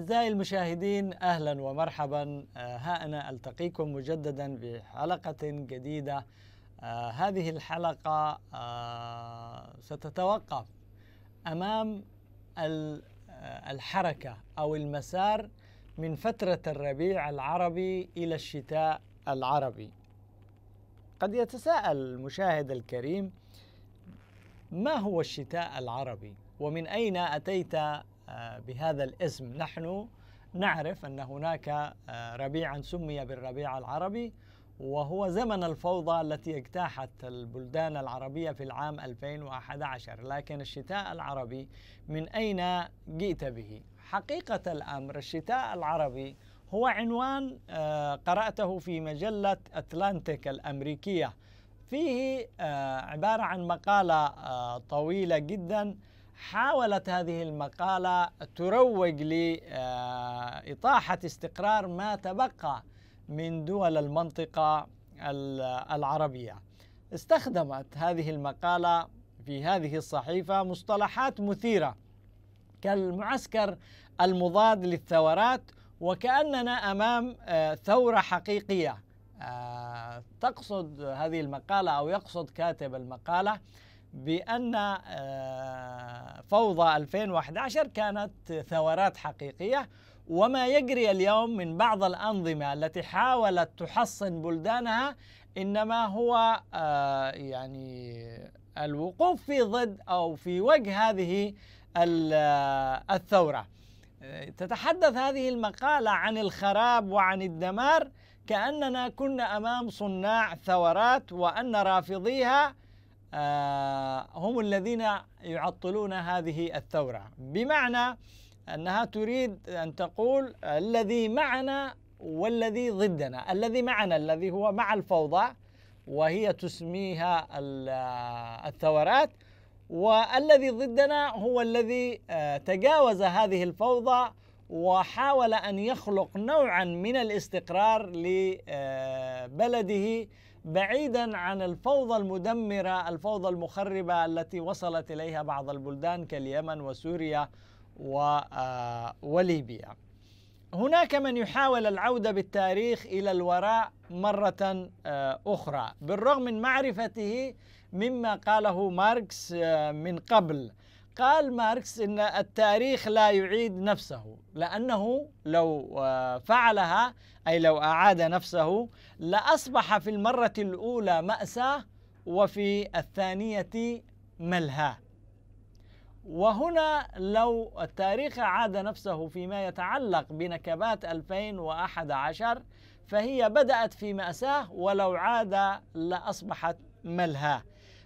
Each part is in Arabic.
أعزائي المشاهدين أهلا ومرحبا آه، ها أنا ألتقيكم مجددا بحلقة جديدة آه، هذه الحلقة آه، ستتوقف أمام الحركة أو المسار من فترة الربيع العربي إلى الشتاء العربي قد يتساءل المشاهد الكريم ما هو الشتاء العربي ومن أين أتيت آه، بهذا الاسم نحن نعرف أن هناك آه، ربيعا سمي بالربيع العربي وهو زمن الفوضى التي اجتاحت البلدان العربية في العام 2011 لكن الشتاء العربي من أين جئت به؟ حقيقة الأمر الشتاء العربي هو عنوان آه، قرأته في مجلة أتلانتيك الأمريكية فيه عبارة عن مقالة طويلة جداً حاولت هذه المقالة تروج لإطاحة آه، استقرار ما تبقى من دول المنطقة العربية استخدمت هذه المقالة في هذه الصحيفة مصطلحات مثيرة كالمعسكر المضاد للثورات وكأننا أمام آه، ثورة حقيقية آه، تقصد هذه المقالة أو يقصد كاتب المقالة بأن آه، فوضى 2011 كانت ثورات حقيقية وما يجري اليوم من بعض الأنظمة التي حاولت تحصن بلدانها إنما هو آه، يعني الوقوف في ضد أو في وجه هذه آه، الثورة تتحدث هذه المقالة عن الخراب وعن الدمار كأننا كنا أمام صناع ثورات وأن رافضيها آه، هم الذين يعطلون هذه الثورة بمعنى أنها تريد أن تقول الذي معنا والذي ضدنا الذي معنا الذي هو مع الفوضى وهي تسميها آه، الثورات والذي ضدنا هو الذي آه، تجاوز هذه الفوضى وحاول ان يخلق نوعا من الاستقرار لبلده بعيدا عن الفوضى المدمرة الفوضى المخربة التي وصلت إليها بعض البلدان كاليمن وسوريا آه، وليبيا هناك من يحاول العودة بالتاريخ إلى الوراء مرة آه، أخرى بالرغم من معرفته مما قاله ماركس آه، من قبل قال ماركس ان التاريخ لا يعيد نفسه لانه لو آه، فعلها اي لو اعاد نفسه لاصبح في المره الاولى ماساه وفي الثانيه ملهى وهنا لو التاريخ عاد نفسه فيما يتعلق بنكبات 2011 فهي بدأت في مأساة ولو عاد لأصبحت ملهى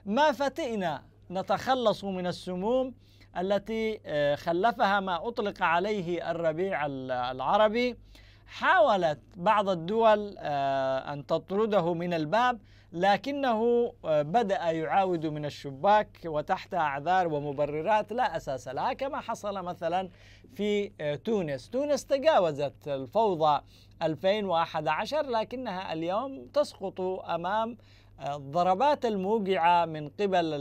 ما فتئنا نتخلص من السموم التي آه، خلفها ما أطلق عليه الربيع العربي حاولت بعض الدول آه، أن تطرده من الباب لكنه آه، بدأ يعاود من الشباك وتحت أعذار ومبررات لا أساس لها كما حصل مثلا في تونس تونس تجاوزت الفوضى 2011 لكنها اليوم تسقط أمام الضربات الموجعة من قبل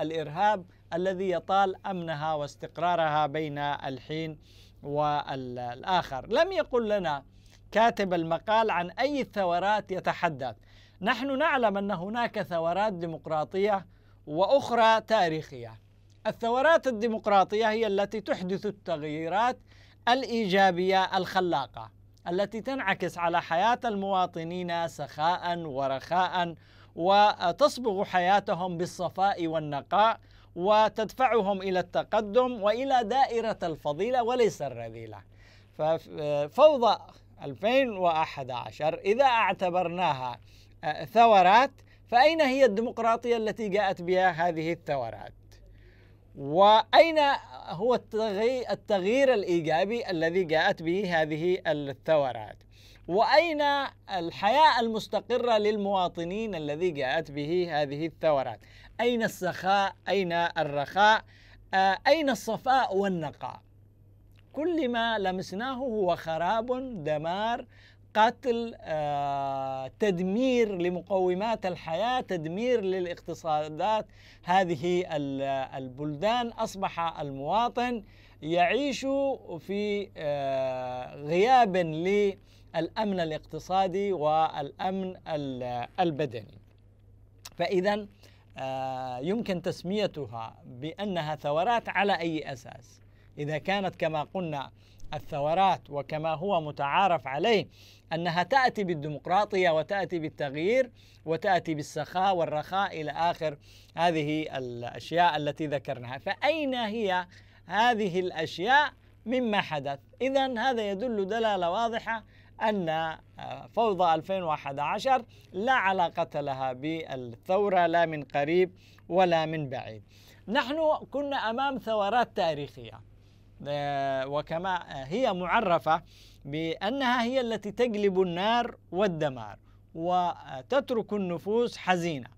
الإرهاب الذي يطال أمنها واستقرارها بين الحين والآخر لم يقل لنا كاتب المقال عن أي ثورات يتحدث نحن نعلم أن هناك ثورات ديمقراطية وأخرى تاريخية الثورات الديمقراطية هي التي تحدث التغييرات الإيجابية الخلاقة التي تنعكس على حياة المواطنين سخاء ورخاء وتصبغ حياتهم بالصفاء والنقاء وتدفعهم الى التقدم والى دائره الفضيله وليس الرذيله. ففوضى 2011 اذا اعتبرناها آه، ثورات فاين هي الديمقراطيه التي جاءت بها هذه الثورات؟ واين هو التغيير الايجابي الذي جاءت به هذه الثورات؟ واين الحياه المستقره للمواطنين الذي جاءت به هذه الثورات؟ اين السخاء؟ اين الرخاء؟ آه، اين الصفاء والنقاء؟ كل ما لمسناه هو خراب، دمار، قتل، آه، تدمير لمقومات الحياه، تدمير للاقتصادات هذه البلدان، اصبح المواطن يعيش في آه، غياب ل الامن الاقتصادي والامن البدني. فاذا آه، يمكن تسميتها بانها ثورات على اي اساس؟ اذا كانت كما قلنا الثورات وكما هو متعارف عليه انها تاتي بالديمقراطيه وتاتي بالتغيير وتاتي بالسخاء والرخاء الى اخر هذه الاشياء التي ذكرناها، فاين هي هذه الاشياء مما حدث؟ اذا هذا يدل دلاله واضحه أن آه، فوضى 2011 لا علاقة لها بالثورة لا من قريب ولا من بعيد نحن كنا أمام ثورات تاريخية آه، وكما آه، هي معرفة بأنها هي التي تقلب النار والدمار وتترك النفوس حزينة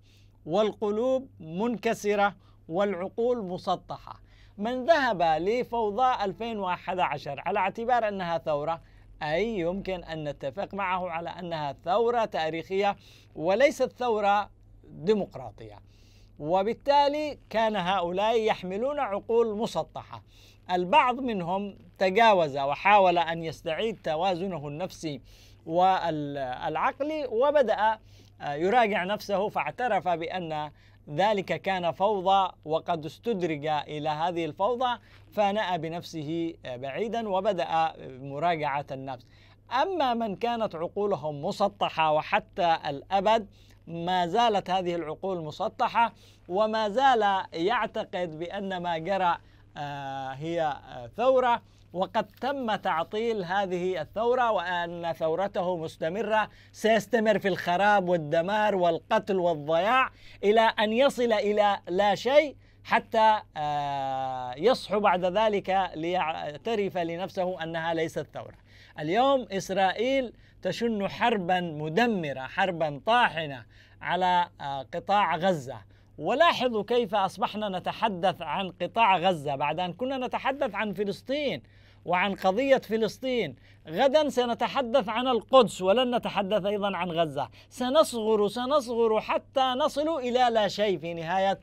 والقلوب منكسرة والعقول مسطحة من ذهب لفوضى 2011 على اعتبار أنها ثورة أي يمكن أن نتفق معه على أنها ثورة تاريخية وليست ثورة ديمقراطية وبالتالي كان هؤلاء يحملون عقول مسطحة البعض منهم تجاوز وحاول أن يستعيد توازنه النفسي والعقلي وبدأ آه، يراجع نفسه فاعترف بأن ذلك كان فوضى وقد استدرج إلى هذه الفوضى فنأى بنفسه بعيدا وبدأ مراجعة النفس أما من كانت عقولهم مسطحة وحتى الأبد ما زالت هذه العقول مسطحة وما زال يعتقد بأن ما جرى آه، هي آه، ثورة وقد تم تعطيل هذه الثورة وأن ثورته مستمرة سيستمر في الخراب والدمار والقتل والضياع إلى أن يصل إلى لا شيء حتى آه، يصحو بعد ذلك ليعترف لنفسه أنها ليست ثورة اليوم إسرائيل تشن حربا مدمرة حربا طاحنة على قطاع غزة ولاحظوا كيف اصبحنا نتحدث عن قطاع غزه بعد ان كنا نتحدث عن فلسطين وعن قضيه فلسطين غدا سنتحدث عن القدس ولن نتحدث ايضا عن غزه سنصغر سنصغر حتى نصل الى لا شيء في نهايه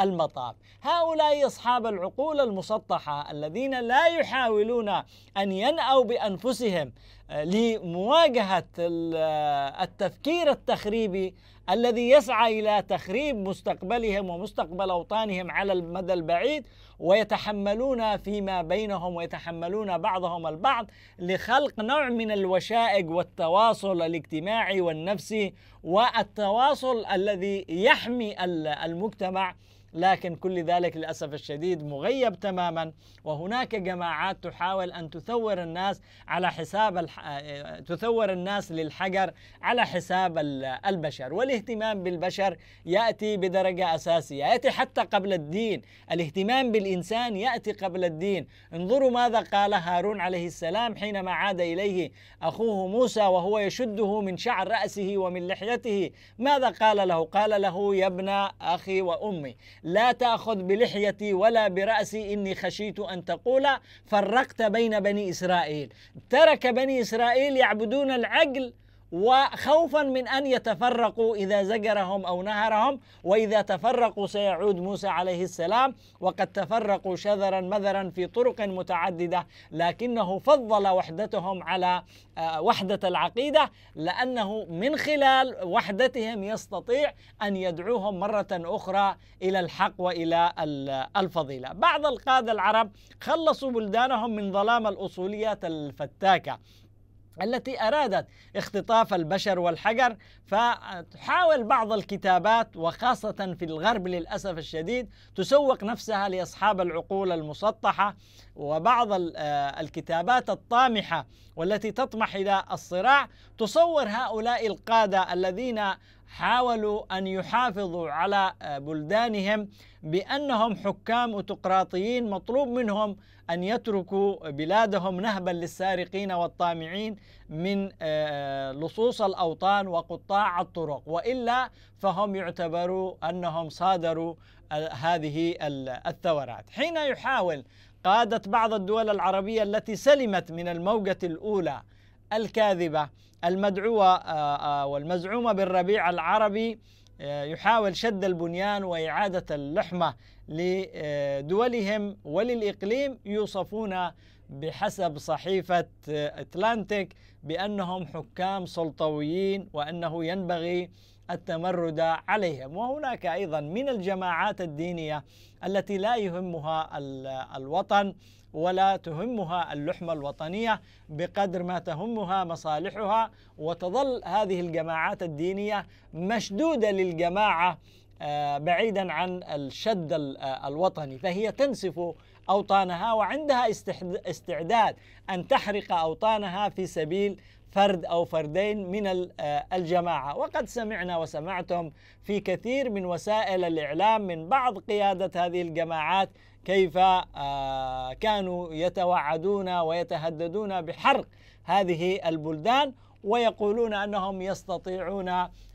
المطاف هؤلاء اصحاب العقول المسطحه الذين لا يحاولون ان ينأوا بانفسهم آه، لمواجهه آه، التفكير التخريبي الذي يسعى الى تخريب مستقبلهم ومستقبل اوطانهم على المدى البعيد ويتحملون فيما بينهم ويتحملون بعضهم البعض لخلق نوع من الوشائج والتواصل الاجتماعي والنفسي والتواصل الذي يحمي المجتمع لكن كل ذلك للأسف الشديد مغيب تماما وهناك جماعات تحاول أن تثور الناس على حساب الح... آه، تثور الناس للحجر على حساب البشر والاهتمام بالبشر يأتي بدرجة أساسية يأتي حتى قبل الدين الاهتمام بالإنسان يأتي قبل الدين انظروا ماذا قال هارون عليه السلام حينما عاد إليه أخوه موسى وهو يشده من شعر رأسه ومن لحيته ماذا قال له قال له يا ابن أخي وأمي لا تأخذ بلحيتي ولا برأسي إني خشيت أن تقول فرقت بين بني إسرائيل ترك بني إسرائيل يعبدون العجل وخوفا من ان يتفرقوا اذا زجرهم او نهرهم واذا تفرقوا سيعود موسى عليه السلام وقد تفرقوا شذرا مذرا في طرق متعدده لكنه فضل وحدتهم على آه، وحده العقيده لانه من خلال وحدتهم يستطيع ان يدعوهم مره اخرى الى الحق والى آه، الفضيله. بعض القاده العرب خلصوا بلدانهم من ظلام الاصوليات الفتاكه التي أرادت اختطاف البشر والحجر فتحاول بعض الكتابات وخاصة في الغرب للأسف الشديد تسوق نفسها لأصحاب العقول المسطحة وبعض آه، الكتابات الطامحة والتي تطمح إلى الصراع تصور هؤلاء القادة الذين حاولوا أن يحافظوا على آه، بلدانهم بأنهم حكام أوتقراطيين مطلوب منهم أن يتركوا بلادهم نهبا للسارقين والطامعين من آه، لصوص الأوطان وقطاع الطرق وإلا فهم يعتبروا أنهم صادروا آه، هذه الثورات حين يحاول قادة بعض الدول العربية التي سلمت من الموجة الأولى الكاذبة المدعوة آه، والمزعومة بالربيع العربي آه، يحاول شد البنيان وإعادة اللحمة لدولهم وللإقليم يوصفون بحسب صحيفة أتلانتيك آه، بأنهم حكام سلطويين وأنه ينبغي التمرد عليهم وهناك أيضا من الجماعات الدينية التي لا يهمها الوطن ولا تهمها اللحمة الوطنية بقدر ما تهمها مصالحها وتظل هذه الجماعات الدينية مشدودة للجماعة آه، بعيدا عن الشد آه، الوطني فهي تنسف أوطانها وعندها استعداد أن تحرق أوطانها في سبيل فرد او فردين من آه، الجماعه وقد سمعنا وسمعتم في كثير من وسائل الاعلام من بعض قياده هذه الجماعات كيف آه، كانوا يتوعدون ويتهددون بحرق هذه البلدان ويقولون انهم يستطيعون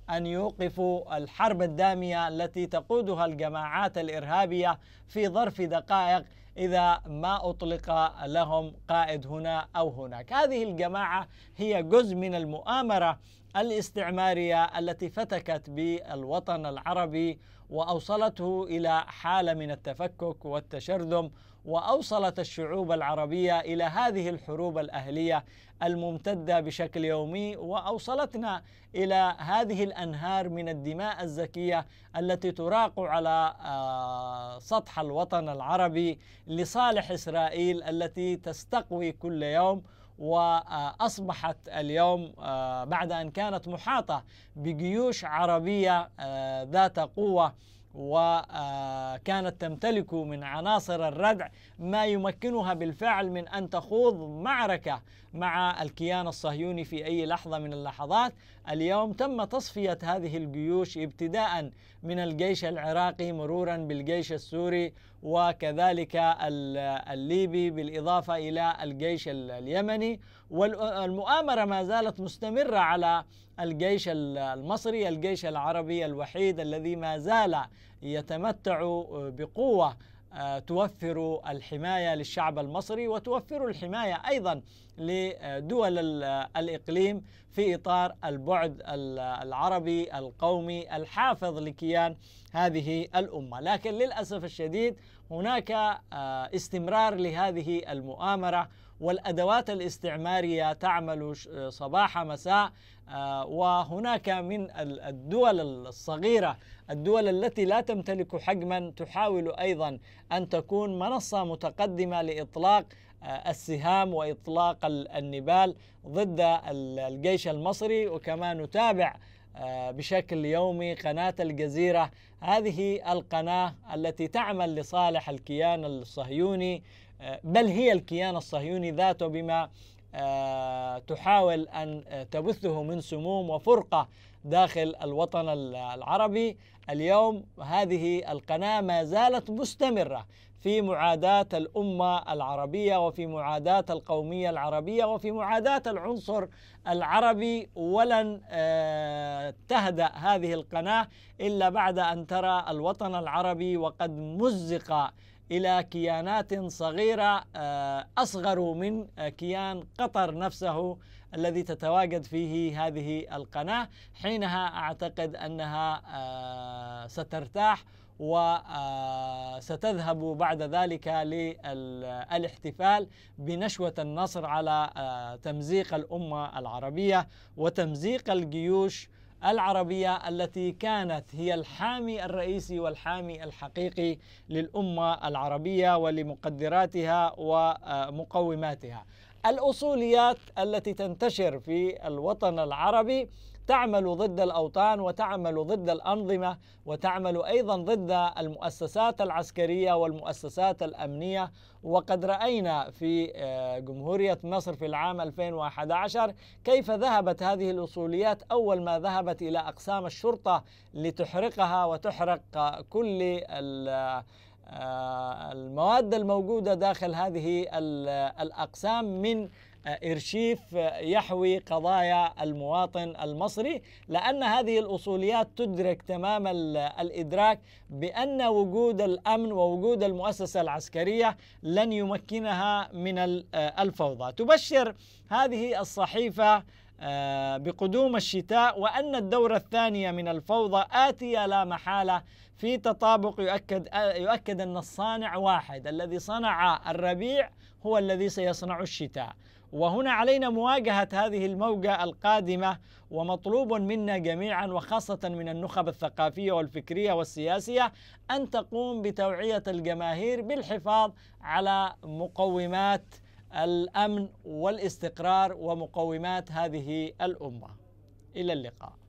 ان يوقفوا الحرب الداميه التي تقودها الجماعات الارهابيه في ظرف دقائق إذا ما أطلق لهم قائد هنا أو هناك هذه الجماعة هي جزء من المؤامرة الاستعماريه التي فتكت بالوطن العربي واوصلته الى حاله من التفكك والتشرذم واوصلت الشعوب العربيه الى هذه الحروب الاهليه الممتده بشكل يومي واوصلتنا الى هذه الانهار من الدماء الزكيه التي تراق على آه، سطح الوطن العربي لصالح اسرائيل التي تستقوي كل يوم واصبحت اليوم آه، بعد ان كانت محاطه بجيوش عربيه آه، ذات قوه وكانت تمتلك من عناصر الردع ما يمكنها بالفعل من ان تخوض معركه مع الكيان الصهيوني في اي لحظه من اللحظات، اليوم تم تصفيه هذه الجيوش ابتداء من الجيش العراقي مرورا بالجيش السوري وكذلك الليبي بالاضافه الى الجيش اليمني والمؤامرة ما زالت مستمرة على الجيش المصري الجيش العربي الوحيد الذي ما زال يتمتع بقوة آه، توفر الحماية للشعب المصري وتوفر الحماية أيضا لدول الإقليم في إطار البعد العربي القومي الحافظ لكيان هذه الأمة لكن للأسف الشديد هناك آه، استمرار لهذه المؤامرة والأدوات الاستعمارية تعمل صباح مساء آه، وهناك من الدول الصغيرة الدول التي لا تمتلك حجما تحاول أيضا أن تكون منصة متقدمة لإطلاق آه، السهام وإطلاق النبال ضد الجيش المصري وكما نتابع آه، بشكل يومي قناة الجزيرة هذه القناة التي تعمل لصالح الكيان الصهيوني بل هي الكيان الصهيوني ذاته بما آه، تحاول ان آه، تبثه من سموم وفرقه داخل الوطن العربي اليوم هذه القناه ما زالت مستمره في معاداه الامه العربيه وفي معاداه القوميه العربيه وفي معاداه العنصر العربي ولن آه، تهدا هذه القناه الا بعد ان ترى الوطن العربي وقد مزق إلى كيانات صغيرة آه، أصغر من آه، كيان قطر نفسه الذي تتواجد فيه هذه القناة حينها أعتقد أنها آه، سترتاح وستذهب بعد ذلك للاحتفال بنشوة النصر على تمزيق الأمة العربية وتمزيق الجيوش العربية التي كانت هي الحامي الرئيسي والحامي الحقيقي للأمة العربية ولمقدراتها ومقوماتها الأصوليات التي تنتشر في الوطن العربي تعمل ضد الاوطان وتعمل ضد الانظمه وتعمل ايضا ضد المؤسسات العسكريه والمؤسسات الامنيه وقد راينا في آه، جمهوريه مصر في العام 2011 كيف ذهبت هذه الاصوليات اول ما ذهبت الى اقسام الشرطه لتحرقها وتحرق كل آه، المواد الموجوده داخل هذه آه، الاقسام من آه، إرشيف آه، يحوي قضايا المواطن المصري لأن هذه الأصوليات تدرك تمام الإدراك بأن وجود الأمن ووجود المؤسسة العسكرية لن يمكنها من آه، الفوضى تبشر هذه الصحيفة بقدوم الشتاء وأن الدورة الثانية من الفوضى آتية لا محالة في تطابق يؤكد يؤكد أن الصانع واحد الذي صنع الربيع هو الذي سيصنع الشتاء وهنا علينا مواجهة هذه الموجة القادمة ومطلوب منا جميعا وخاصة من النخب الثقافية والفكرية والسياسية أن تقوم بتوعية الجماهير بالحفاظ على مقومات الأمن والاستقرار ومقومات هذه الأمة إلى اللقاء